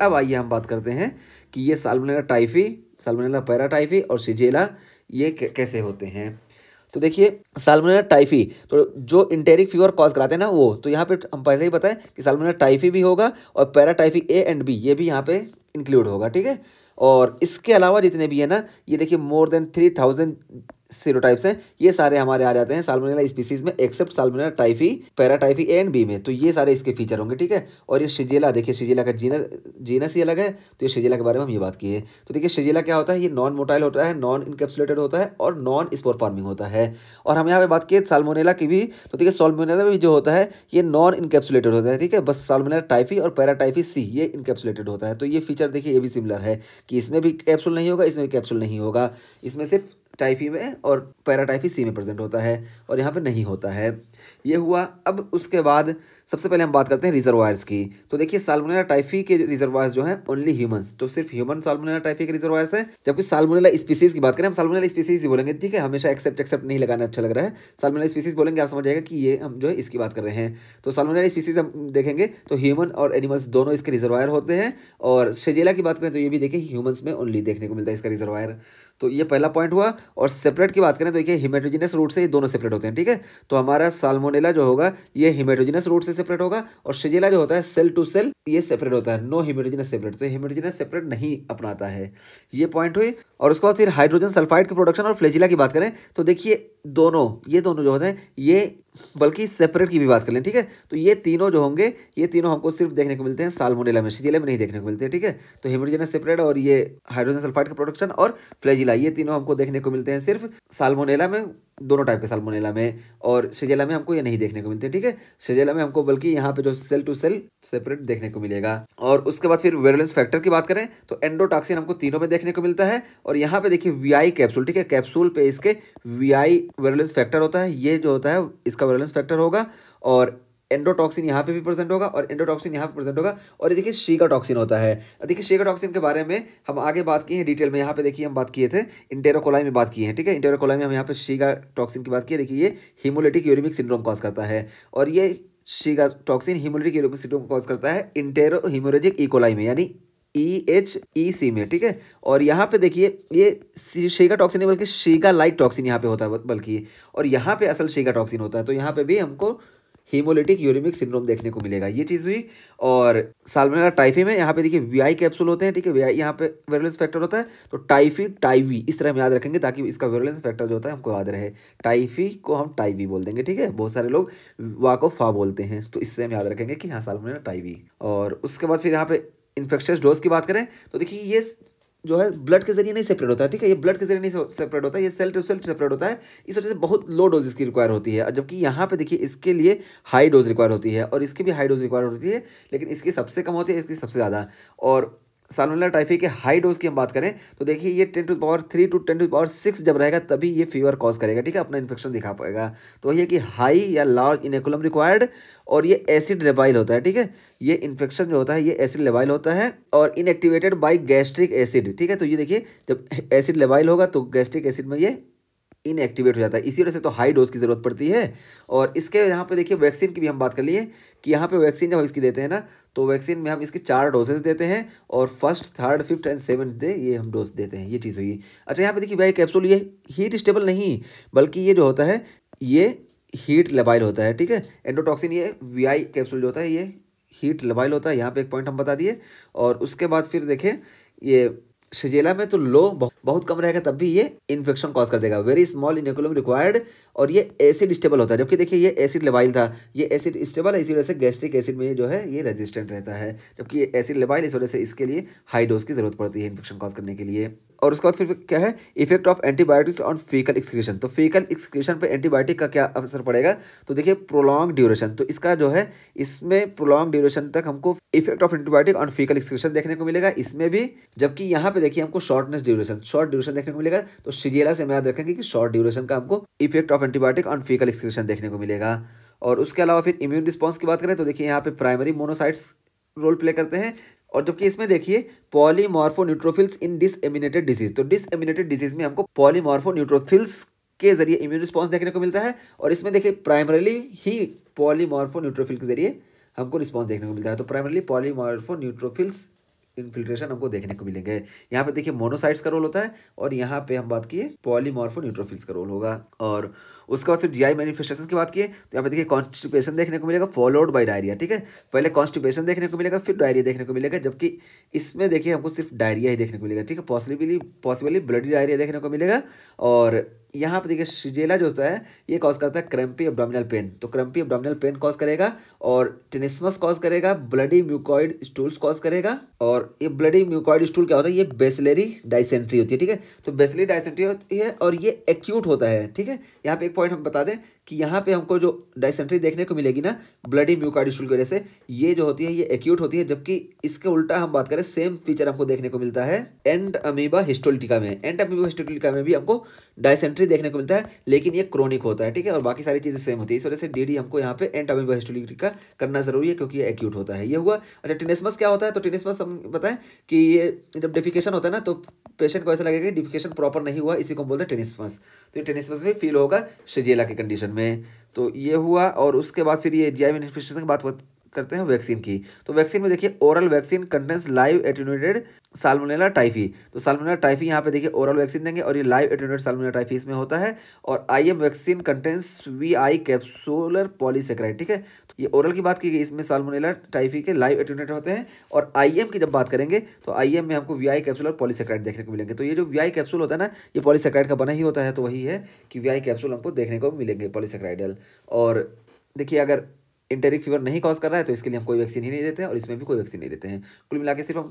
अब आइए हम बात करते हैं कि ये साल्मोनेला टाइफी साल्मोनेला टाइफी और सिजेला ये कैसे होते हैं तो देखिए साल्मोनेला टाइफी तो जो इंटेरिक फीवर कॉज कराते हैं ना वो तो यहाँ पे हम पहले ही बताएं कि साल्मोनेला टाइफी भी होगा और पैराटाइफी ए एंड बी ये भी यहाँ पे इंक्लूड होगा ठीक है और इसके अलावा जितने भी है ना ये देखिए more than three thousand serotypes हैं ये सारे हमारे आ जाते हैं सालमोनेला स्पीसीज में except salmonella typhi paratyphi A and B में तो ये सारे इसके फीचर होंगे ठीक है और ये शिजेला देखिए शिजेला का जीनस जीनस ही अलग है तो ये शिजेला के बारे में हम ये बात की है तो देखिए शिजेला क्या होता है ये नॉन मोटाइल होता है नॉन इनकेप्सुलेटेड होता है और नॉन स्पोर फार्मिंग होता है और हम यहाँ पर बात किए सालमोनेला की भी तो देखिए साल्मोनेला भी जो होता है ये नॉन इनकेप्सुलेटेड होता है ठीक है बस सालमोनेला टाइफी और पैराटाइफी सी ये इनकेप्सुलेटेड होता है तो ये फीचर देखिए ये भी सिमिलर है कि इसमें भी कैप्सूल नहीं होगा इसमें भी कैप्सूल नहीं होगा इसमें सिर्फ टाइफी में और पैराटाइफी सी में प्रेजेंट होता है और यहाँ पे नहीं होता है ये हुआ अब उसके बाद सबसे पहले हम बात करते हैं रिजर्वायर्स की तो देखिए साल्मोनेला टाइफी के रिजर्वायर्स जो हैं ओनली ह्यूमंस तो सिर्फ ह्यूमन साल्मोनेला टाइफी के रिजर्वायर्स हैं जबकि साल्मोनेला स्पीसीज की बात करें हम साल्मोनेला स्पीसीज ही बोलेंगे ठीक है हमेशा एक्सेप्ट एक्सेप्ट नहीं लगाना अच्छा लग रहा है साल्मोनेला स्पीसीज बोलेंगे आप समझ जाएगा कि ये हम जो है इसकी बात कर रहे हैं तो साल्मोनेला स्पीसीज हम देखेंगे तो ह्यूमन और एनिमल्स दोनों इसके रिजर्वायर होते हैं और शेजेला की बात करें तो ये भी देखिए ह्यूमन्स में ओनली देखने को मिलता है इसका रिजर्वायर तो ये पहला पॉइंट हुआ और सेपरेट की बात करें तो देखिए हिमेटोजिनस रूट से ये दोनों सेपरेट होते हैं ठीक है तो हमारा साल्मोनेला जो होगा ये हिमेटोजिनस रूट से सेपरेट होगा और शिजेला जो होता है सेल टू सेल ये सेपरेट होता है नो हिमेटोजिनस सेपरेट तो हिमेटोजिनस सेपरेट नहीं अपनाता है ये पॉइंट हुई और उसके बाद फिर हाइड्रोजन सल्फाइड के प्रोडक्शन और फ्लेजिला की बात करें तो देखिए दोनों ये दोनों जो होते हैं ये बल्कि सेपरेट की भी बात कर लें ठीक है तो ये तीनों जो होंगे ये तीनों हमको सिर्फ देखने को मिलते हैं सालमोनेला में शीजिला में नहीं देखने को मिलते हैं ठीक है तो हेमोजिनस सेपरेट और ये हाइड्रोजन सल्फाइड का प्रोडक्शन और फ्लैजिला ये तीनों हमको देखने को मिलते हैं सिर्फ सालमोनेला में दोनों टाइप के सालमोनेला में और शेजेला में हमको ये नहीं देखने को मिलते ठीक है शेजेला में हमको बल्कि यहाँ पे जो सेल टू सेल सेपरेट देखने को मिलेगा और उसके बाद फिर वेरलेंस फैक्टर की बात करें तो एंडोटॉक्सिन हमको तीनों में देखने को मिलता है और यहाँ पे देखिए वी कैप्सूल ठीक है कैप्सूल पे इसके वी वेरुलेंस फैक्टर होता है ये जो होता है इसका वेरुलेंस फैक्टर होगा और एंडोटॉक्सिन यहाँ पे भी प्रेजेंट होगा और एंडोटॉक्सिन यहाँ पे प्रेजेंट होगा और ये देखिए टॉक्सिन होता है देखिए टॉक्सिन के बारे में हम आगे बात किए हैं डिटेल में यहाँ पे देखिए हम बात किए थे इंटेरोकोलाई में बात किए हैं ठीक है इंटेरोकोलाई में हम यहाँ पे टॉक्सिन की बात की देखिए ये हिमोलेटिक यूरिमिक सिंड्रोम कॉज करता है और ये shiga toxin haemolytic uraemic syndrome cause करता है इंटेरो हिमोलेजिक इकोलाई में यानी ई एच ई सी में ठीक है और यहाँ पे देखिए ये शेगा टॉक्सिन नहीं बल्कि शेगा लाइट टॉक्सिन यहाँ पे होता है बल्कि और यहाँ पे असल शेगा टॉक्सिन होता है तो यहाँ पे भी हमको हीमोलिटिक यूरिमिक सिंड्रोम देखने को मिलेगा ये चीज़ हुई और सालमेला टाइफी में यहाँ पे देखिए वीआई कैप्सूल होते हैं ठीक है वीआई यहाँ पे वायरलेंस फैक्टर होता है तो टाइफी टाइवी इस तरह हम याद रखेंगे ताकि इसका वायरलेंस फैक्टर जो होता है हमको याद रहे टाइफी को हम टाइवी बोल देंगे ठीक है बहुत सारे लोग वाको फा बोलते हैं तो इससे हम याद रखेंगे कि हाँ सालमेला टाइवी और उसके बाद फिर यहाँ पे इन्फेक्शस डोज की बात करें तो देखिए ये जो है ब्लड के जरिए नहीं सेपरेट होता है ठीक है ये ब्लड के जरिए नहीं सेपरेट होता है ये सेल टू सेल सेपरेट होता है इस वजह से बहुत लो डोज इसकी रिक्वायर होती है जबकि यहाँ पे देखिए इसके लिए हाई डोज रिक्वायर होती है और इसकी भी हाई डोज रिक्वायर होती है लेकिन इसकी सबसे कम होती है इसकी सबसे ज़्यादा और सालोनेला टाइफी के हाई डोज की हम बात करें तो देखिए ये ten to power three to ten to power six जब रहेगा तभी ये फीवर कॉज करेगा ठीक है अपना इन्फेक्शन दिखा पाएगा तो ये कि हाई या लार्ज इनेकुलम रिक्वायर्ड और ये एसिड लेबाइल होता है ठीक है ये इन्फेक्शन जो होता है ये एसिड लेबाइल होता है और इनएक्टिवेटेड बाई गैस्ट्रिक एसिड ठीक है तो ये देखिए जब एसिड लेबाइल होगा तो गैस्ट्रिक एसिड में ये इनएक्टिवेट हो जाता है इसी वजह से तो हाई डोज की ज़रूरत पड़ती है और इसके यहाँ पे देखिए वैक्सीन की भी हम बात कर लिए कि यहाँ पे वैक्सीन जब हम इसकी देते हैं ना तो वैक्सीन में हम इसके चार डोजेज देते हैं और first third fifth and seventh day ये हम डोज देते हैं ये चीज़ हुई अच्छा यहाँ पर देखिए भाई कैप्सूल ये हीट स्टेबल नहीं बल्कि ये जो होता है ये हीट लेबाइल होता है ठीक है एंडोटॉक्सिन ये वी कैप्सूल जो होता है ये हीट लेबाइल होता है यहाँ पर एक पॉइंट हम बता दिए और उसके बाद फिर देखें ये शजेला में तो लो बहुत बहुत कम रहेगा तब भी ये इन्फेक्शन कॉज कर देगा वेरी स्मॉल इनिकुलम रिक्वायर्ड और ये एसिड स्टेबल होता है जबकि देखिए ये एसिड लेवाइल था ये एसिड स्टेबल है इसी वजह से गैस्ट्रिक एसिड में जो है ये रेजिस्टेंट रहता है जबकि ये एसिड लेवाइल इस वजह से इसके लिए हाई डोज की जरूरत पड़ती है इन्फेक्शन कॉज करने के लिए और उसके बाद फिर क्या है effect of antibiotics on faecal excretion तो फेकल एक्सक्रीशन पर एंटीबायोटिक का क्या असर पड़ेगा तो देखिए प्रोलॉन्ग ड्यूरेशन तो इसका जो है इसमें प्रोलॉन्ग ड्यूरेशन तक हमको effect of antibiotic on faecal excretion देखने को मिलेगा इसमें भी जबकि यहाँ पे देखिए हमको शॉर्टनेस ड्यूरेशन शॉर्ट ड्यूरेशन देखने को मिलेगा तो सीरियला से हम याद रखेंगे कि शॉर्ट ड्यूरेशन का हमको effect of antibiotic on faecal excretion देखने को मिलेगा और उसके अलावा फिर इम्यून रिस्पॉन्स की बात करें तो देखिए यहाँ पे प्राइमरी मोनोसाइट्स रोल प्ले करते हैं और जबकि इसमें देखिए polymorpho neutrophils in disseminated disease तो डिसएमिनेटेड डिजीज में हमको पॉलीमॉर्फो न्यूट्रोफिल्स के जरिए इम्यून रिस्पॉन्स देखने को मिलता है और इसमें देखिए प्राइमरली ही पॉलीमॉर्फो न्यूट्रोफिल के जरिए हमको रिस्पॉन्स देखने को मिलता है तो प्राइमरली पॉलीमॉर्फो न्यूट्रोफिल्स इन्फिल्ट्रेशन हमको देखने को मिलेंगे यहाँ पे देखिए मोनोसाइट्स का रोल होता है और यहाँ पे हम बात किए पॉलीमॉर्फो न्यूट्रोफिल्स का रोल होगा और उसके बाद फिर जीआई मैनिफेस्टेशन की बात किए तो यहाँ पे देखिए कॉन्स्टिपेशन देखने को मिलेगा फॉलोड बाय डायरिया ठीक है पहले कॉन्स्टिपेशन देखने को मिलेगा फिर डायरिया देखने को मिलेगा जबकि इसमें देखिए हमको सिर्फ डायरिया ही देखने को मिलेगा ठीक है पॉसिबली पॉसिबली ब्लडी डायरिया देखने को मिलेगा और यहाँ पर देखिए शिजेला जो होता है ये कॉज करता है क्रम्पी एबडामिनल पेन तो क्रम्पी एबडामिनल पेन कॉज करेगा और टेनिसमस कॉज करेगा ब्लडी म्यूकॉइड स्टूल्स कॉज करेगा और ये ब्लडी म्यूकॉइड स्टूल क्या होता है ये बेसलेरी डाइसेंट्री होती है ठीक है तो बेसलेरी डाइसेंट्री होती है और ये एक्यूट होता है ठीक है यहाँ पर एक पॉइंट हम बता दें कि यहाँ पर हमको जो डाइसेंट्री देखने को मिलेगी ना ब्लडी म्यूकॉइड स्टूल की वजह से ये जो होती है ये एक्यूट होती है जबकि इसके उल्टा हम बात करें सेम फीचर हमको देखने को मिलता है एंड अमीबा हिस्टोलिटिका में एंड अमीबा हिस्टोलिटिका में भी हमको डायसेंट्री देखने को मिलता है लेकिन ये क्रोनिक होता है ठीक है और बाकी सारी चीज़ें सेम होती है इस वजह से डी डी हमको यहाँ पे एंटामिक का करना जरूरी है क्योंकि ये एक्यूट होता है ये हुआ अच्छा टिनेसमस क्या होता है तो टिनेसमस हम बताएं कि ये जब डेफिकेशन होता है ना तो पेशेंट को ऐसा लगेगा कि डिफिकेशन प्रॉपर नहीं हुआ इसी को हम बोलते हैं टेनिसमस तो ये टेनिसमस में फील होगा शजेला के कंडीशन में तो ये हुआ और उसके बाद फिर ये जी आई की बात करते हैं वैक्सीन की तो वैक्सीन में देखिए oral vaccine contains live attenuated salmonella typhi तो साल्मोनेला टाइफी यहाँ पे देखिए ओरल वैक्सीन देंगे और ये लाइव एटेनुएटेड साल्मोनेला टाइफी इसमें होता है और IM vaccine contains V I capsular polysaccharide ठीक है तो ये ओरल की बात की गई इसमें साल्मोनेला टाइफी के लाइव एट्यूनेट होते हैं और आई की जब बात करेंगे तो आई में हमको वी आई कैप्सूलर पॉलीसेक्राइड देखने को मिलेंगे तो ये जो वी आई कैप्सूल होता है ना ये पॉलीसेक्राइड का बना ही होता है तो वही है कि वी आई कैप्सूल हमको देखने को मिलेंगे पॉलीसेक्राइडल और देखिए अगर इंटेरिक फीवर नहीं कॉज कर रहा है तो इसके लिए हम कोई वैक्सीन ही नहीं देते हैं और इसमें भी कोई वैक्सीन नहीं देते हैं कुल मिला के सिर्फ हम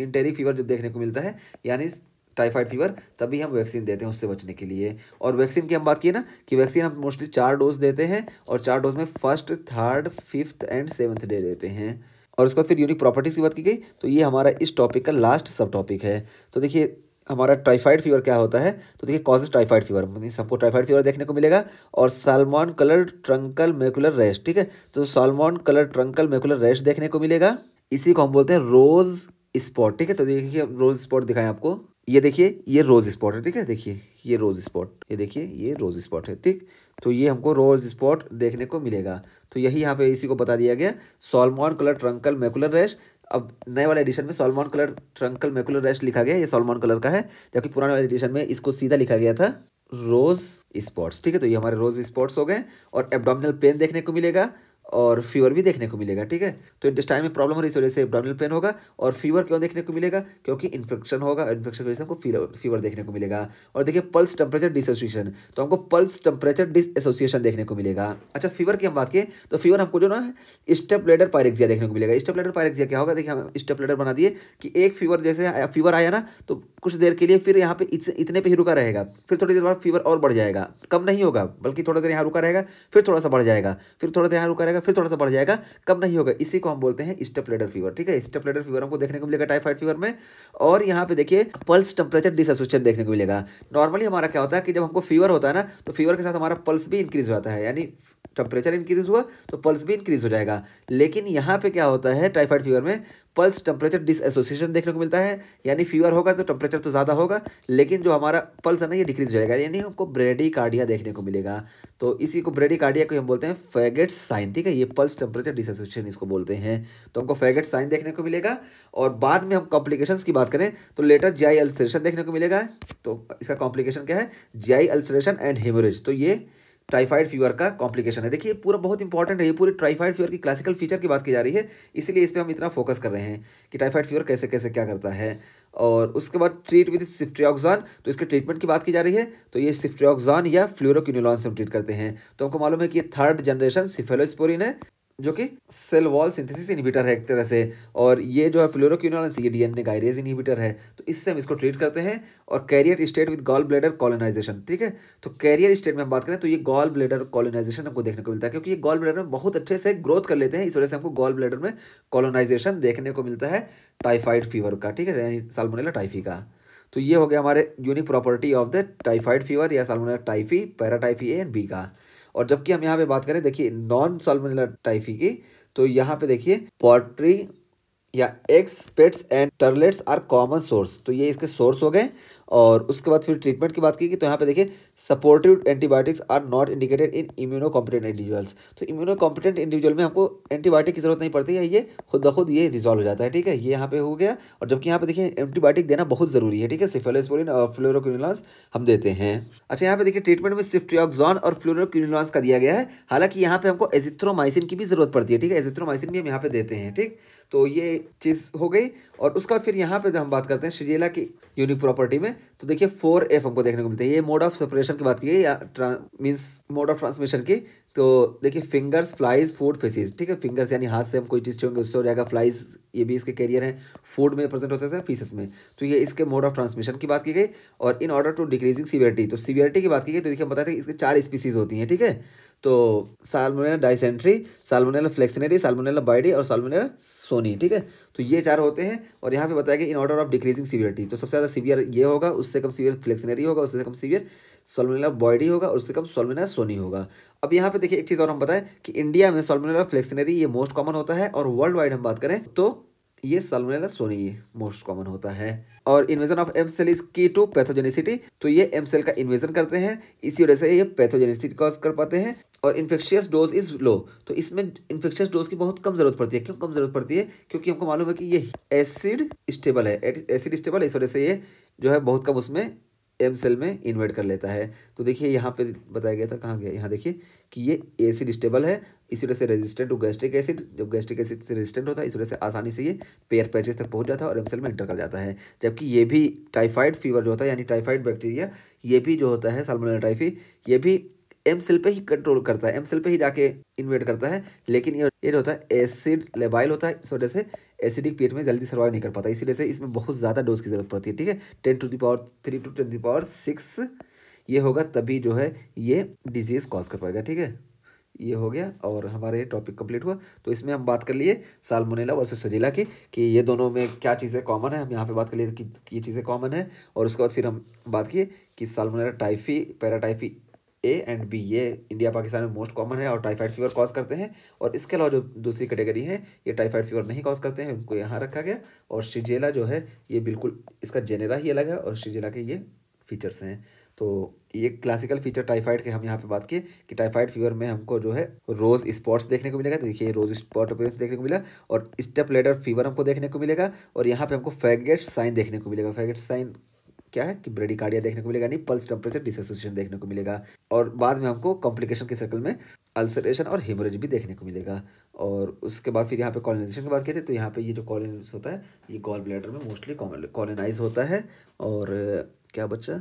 इंटेरिक फीवर जो देखने को मिलता है यानी टाइफाइड फीवर तभी हम वैक्सीन देते हैं उससे बचने के लिए और वैक्सीन की हम बात किए ना कि वैक्सीन हम मोस्टली चार डोज देते हैं और चार डोज में first third fifth and seventh day देते हैं और उसके बाद फिर यूनिक प्रॉपर्टीज़ की बात की गई तो ये हमारा इस टॉपिक का लास्ट सब टॉपिक है तो देखिए हमारा टाइफाइड फीवर क्या होता है तो देखिए कॉजेज टाइफाइड फीवर मीन्स हमको टाइफाइड फीवर देखने को मिलेगा और salmon colour truncal macular rash ठीक है तो salmon colour truncal macular rash देखने को मिलेगा इसी को हम बोलते हैं रोज स्पॉट ठीक है तो देखिए रोज स्पॉट दिखाएं आपको ये देखिए ये रोज स्पॉट है ठीक है देखिए ये रोज स्पॉट ये देखिए ये रोज स्पॉट है ठीक तो ये हमको रोज स्पॉट देखने को मिलेगा तो यही यहाँ पे इसी को बता दिया गया salmon colour truncal macular rash अब नए वाले एडिशन में salmon colour truncal macular rest लिखा गया ये सॉल्मॉन कलर का है जबकि पुराने वाले एडिशन में इसको सीधा लिखा गया था रोज स्पॉट्स ठीक है तो ये हमारे रोज स्पॉट्स हो गए और एबडोमिनल पेन देखने को मिलेगा और फीवर भी देखने को मिलेगा ठीक है तो इंटेस्टाइन में प्रॉब्लम हो रही है इस वजह से एबडामिनल पेन होगा और फीवर क्यों देखने को मिलेगा क्योंकि इन्फेक्शन होगा इन्फेक्शन की वजह से हमको फीवर देखने को मिलेगा और देखिए पल्स टेम्परेचर डिसोसिएशन तो हमको पल्स टेम्परेचर डिसोसिएशन देखने को मिलेगा अच्छा फीवर की हम बात करें तो फीवर हमको जो ना स्टेप लेडर पायरेक्सिया देखने को मिलेगा स्टेप लेडर पायरेक्सिया क्या होगा देखिए हम स्टेप लेडर बना दिए कि एक फीवर जैसे फीवर आया ना तो कुछ देर के लिए फिर यहाँ पे इतने पर ही रुका रहेगा फिर थोड़ी देर बाद फीवर और बढ़ जाएगा कम नहीं होगा बल्कि थोड़ा देर यहाँ रुका रहेगा फिर थोड़ा सा बढ़ जाएगा फिर थोड़ा देर यहाँ रुका रहेगा जाएगा फिर थोड़ा सा बढ़ जाएगा कम नहीं होगा इसी को हम बोलते हैं स्टेप लेडर फीवर ठीक है स्टेप लेडर फीवर हमको देखने को मिलेगा टाइफाइड फीवर में और यहाँ पे देखिए पल्स टेम्परेचर डिसोसिएशन देखने को मिलेगा नॉर्मली हमारा क्या होता है कि जब हमको फीवर होता है ना तो फीवर के साथ हमारा पल्स भी इंक्रीज हो जाता है यानी टेम्परेचर इंक्रीज हुआ तो पल्स भी इंक्रीज हो जाएगा लेकिन यहाँ पे क्या होता है टाइफाइड फीवर में पल्स टेम्परेचर डिसोसिएशन देखने को मिलता है यानी फीवर होगा तो टेम्परेचर तो ज़्यादा होगा लेकिन जो हमारा पल्स है ना ये डिक्रीज हो जाएगा यानी हमको ब्रेडी कार्डिया देखने को मिलेगा तो इसी को ब्रेडी कार्डिया को हम बोलते हैं फैगेट साइन ठीक है ये पल्स टेम्परेचर डिसोसिएशन इसको बोलते हैं तो हमको फैगेट साइन देखने को मिलेगा और बाद में हम कॉम्प्लिकेशन की बात करें तो लेटर जी आई देखने को मिलेगा तो इसका कॉम्प्लिकेशन क्या है जी आई एंड हेमोरेज तो ये ट्राइफाइड फीवर का कॉम्प्लिकेशन है देखिए पूरा बहुत इंपॉर्टेंट है ये पूरी ट्राइफाइड फीवर की क्लासिकल फीचर की बात की जा रही है इसलिए इस पर हम इतना फोकस कर रहे हैं कि टाइफाइड फीवर कैसे कैसे क्या करता है और उसके बाद ट्रीट विद सिफ्ट्रियाक्सॉन तो इसके ट्रीटमेंट की बात की जा रही है तो ये सिफ्ट्रियाक्सॉन या फ्लोरोक्यूनोलॉन से हम ट्रीट करते हैं तो हमको मालूम है कि ये थर्ड जनरेशन सिफेलोस्पोरिन है जो कि सेल वॉल सिंथेसिस इनहिबिटर है एक तरह से और ये जो है फ्लोरोक्यूनोलेंस ये डीएनए गायरेज इनहिबिटर है तो इससे हम इसको ट्रीट करते हैं और carrier state with gall bladder colonisation ठीक है तो कैरियर स्टेट में हम बात करें तो ये गॉल ब्लेडर कॉलोनाइजेशन हमको देखने को मिलता है क्योंकि ये गॉल ब्लेडर में बहुत अच्छे से ग्रोथ कर लेते हैं इस वजह से हमको गॉल ब्लेडर में कॉलोनाइजेशन देखने को मिलता है टाइफाइड फीवर का ठीक है सालमोनेला टाइफी का तो ये हो गया हमारे unique property of the typhoid fever या Salmonella typhi paratyphi A and B का और जबकि हम यहाँ पे बात करें देखिए नॉन साल्मोनेला टाइफी की तो यहाँ पे देखिए पोल्ट्री या eggs pets and turtles are common source तो ये इसके सोर्स हो गए और उसके बाद फिर ट्रीटमेंट की बात की तो यहाँ पे देखिए supportive antibiotics are not indicated in immunocompetent individuals तो इम्यूनो कॉम्पिटेंट इंडिविजुअल में हमको एंटीबायोटिक की जरूरत नहीं पड़ती है ये खुद ब खुद ये रिजॉल्व हो जाता है ठीक है ये यहाँ पे हो गया और जबकि यहाँ पे देखिए एंटीबायोटिक देना बहुत जरूरी है ठीक है सिफेलोस्पोरिन और फ्लोरोक्यूनिलॉन्स हम देते हैं अच्छा यहाँ पे देखिए ट्रीटमेंट में सिफ्टियोक्जॉन और फ्लोरोक्यूनिलॉन्स का दिया गया है हालांकि यहाँ पे हमको एजिथ्रोमाइसिन की भी जरूरत पड़ती है ठीक है एजिथ्रोमाइसिन भी हम यहाँ पे देते हैं ठीक तो ये चीज़ हो गई और उसके बाद फिर यहाँ पे हम बात करते हैं श्रीजेला की यूनिक प्रॉपर्टी में तो देखिए फोर एफ हमको देखने को मिलता है ये मोड ऑफ सेपरेशन की बात की या मीन्स मोड ऑफ ट्रांसमिशन की तो देखिए फिंगर्स फ्लाइज फूड फिशेज ठीक है फिंगर्स यानी हाथ से हम कोई चीज़ होंगे उससे हो जाएगा फ्लाइज ये भी इसके कैरियर हैं फूड में प्रेजेंट होते थे फीसिस में तो ये इसके मोड ऑफ ट्रांसमिशन की बात की गई और in order to decreasing severity तो सीवियरिटी की बात की गई तो देखिए हम बताते हैं इसके चार स्पीसीज होती हैं ठीक है थीके? तो Salmonella dysentery Salmonella flexneri Salmonella boydii और सालमोनेला सोनी ठीक है तो ये चार होते हैं और यहाँ पे बताया गया in order of decreasing severity तो सबसे ज़्यादा सीवियर ये होगा उससे कम सीवियर फ्लेक्सनेरी होगा उससे कम सीवियर सोलमिला बॉयडी होगा और उससे कम सोलमिला सोनी होगा अब यहाँ पे देखिए एक चीज़ और हम बताएं कि इंडिया में सोलमिला फ्लेक्सिनरी ये मोस्ट कॉमन होता है और वर्ल्ड वाइड हम बात करें तो ये सल्मोनेला सोनी मोस्ट कॉमन होता है और invasion of M cell is key to pathogenicity तो ये एम सेल का इन्वेजन करते हैं इसी वजह से ये पैथोजेनिसिटी कॉज कर पाते हैं और इन्फेक्शियस डोज इज लो तो इसमें इन्फेक्शियस डोज की बहुत कम जरूरत पड़ती है क्यों कम जरूरत पड़ती है क्योंकि हमको मालूम है कि ये एसिड स्टेबल है एसिड स्टेबल इस वजह से ये जो है बहुत कम उसमें एम सेल में इन्वर्ट कर लेता है तो देखिए यहाँ पे बताया गया था कहाँ गया यहाँ देखिए कि ये एसिड स्टेबल है इसी वजह से रेजिस्टेंट टू गैस्ट्रिक एसिड जब गैस्ट्रिक एसिड से रेजिस्टेंट होता है इस वजह से आसानी से ये पेयर पैचेस तक पहुँच जाता है और एम सेल में एंटर कर जाता है जबकि ये भी टाइफाइड फीवर जो होता है यानी टाइफाइड बैक्टीरिया ये भी जो होता है सालमोनेला टाइफी ये भी एम सेल पे ही कंट्रोल करता है एम सेल पे ही जाके इन्वेट करता है लेकिन ये ये जो होता है एसिड लेबाइल होता है इस वजह से एसिडिक पेट में जल्दी सर्वाइव नहीं कर पाता इसीलिए से इसमें बहुत ज़्यादा डोज की ज़रूरत पड़ती है ठीक है ten to power three to ten power six ये होगा तभी जो है ये डिजीज़ कॉज कर पाएगा ठीक है ये हो गया और हमारे टॉपिक कंप्लीट हुआ तो इसमें हम बात कर लिए सालमोनेला वर्सेस सजीला की कि ये दोनों में क्या चीज़ें कॉमन है हम यहाँ पे बात कर लिए कि ये चीज़ें कॉमन है और उसके बाद फिर हम बात किए कि Salmonella typhi paratyphi A and B ये इंडिया पाकिस्तान में मोस्ट कॉमन है और टाइफाइड फीवर कॉज करते हैं और इसके अलावा जो दूसरी कैटेगरी है ये टाइफाइड फीवर नहीं कॉज करते हैं उनको यहाँ रखा गया और शिजेला जो है ये बिल्कुल इसका जेनेरा ही अलग है और शिजेला के ये फीचर्स हैं तो ये क्लासिकल फीचर टाइफाइड के हम यहाँ पे बात किए कि टाइफाइड फीवर में हमको जो है रोज स्पॉट्स देखने को मिलेगा तो देखिए रोज स्पॉट अपीयरेंस देखने को मिला और स्टेप लेडर फीवर हमको देखने को मिलेगा और यहाँ पे हमको फैगेट साइन देखने को मिलेगा फैगेट साइन क्या है कि ब्रेडिकार्डिया देखने को मिलेगा यानी पल्स टेम्परेचर डिसोसिएशन देखने को मिलेगा और बाद में हमको कॉम्प्लिकेशन के सर्कल में अल्सरेशन और हेमोरेज भी देखने को मिलेगा और उसके बाद फिर यहाँ पे कॉलोनाइजेशन की बात कहते हैं तो यहाँ पे ये जो कॉलोनाइज होता है ये गॉल ब्लैडर में मोस्टली कॉलोनाइज होता है और क्या बच्चा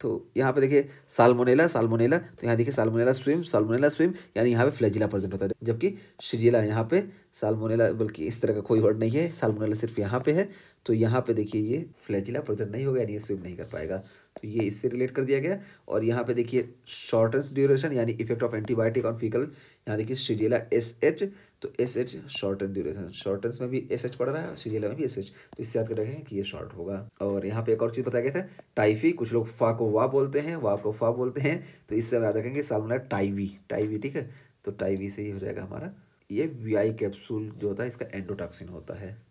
तो यहाँ पे देखिए साल्मोनेला साल्मोनेला तो यहाँ देखिए साल्मोनेला स्विम साल्मोनेला स्विम यानी यहाँ पे फ्लैजिला प्रेजेंट होता है जबकि श्रीजिला यहाँ पे साल्मोनेला बल्कि इस तरह का कोई वर्ड नहीं है साल्मोनेला सिर्फ यहाँ पे है तो यहाँ पे देखिए ये फ्लैजिला प्रेजेंट नहीं होगा यानी ये स्विम नहीं कर पाएगा तो ये इससे रिलेट कर दिया गया और यहाँ पे देखिए शॉर्टेज ड्यूरेशन यानी effect of antibiotic on faecal यहाँ देखिए शिजेला एस एच तो S H and duration shortens में भी एस एच पड़ रहा है शिजेला में भी एस एच तो इससे याद कर रखें कि ये शॉर्ट होगा और यहाँ पे एक और चीज़ बताया गया था टाइफी कुछ लोग फा को वाह बोलते हैं वाह को फा बोलते हैं तो इससे हम याद रखेंगे साल सालमोना टाइवी टाइवी ठीक है तो टाइवी से ही हो जाएगा हमारा ये वी आई कैप्सूल जो होता है इसका एंडोटॉक्सिन होता है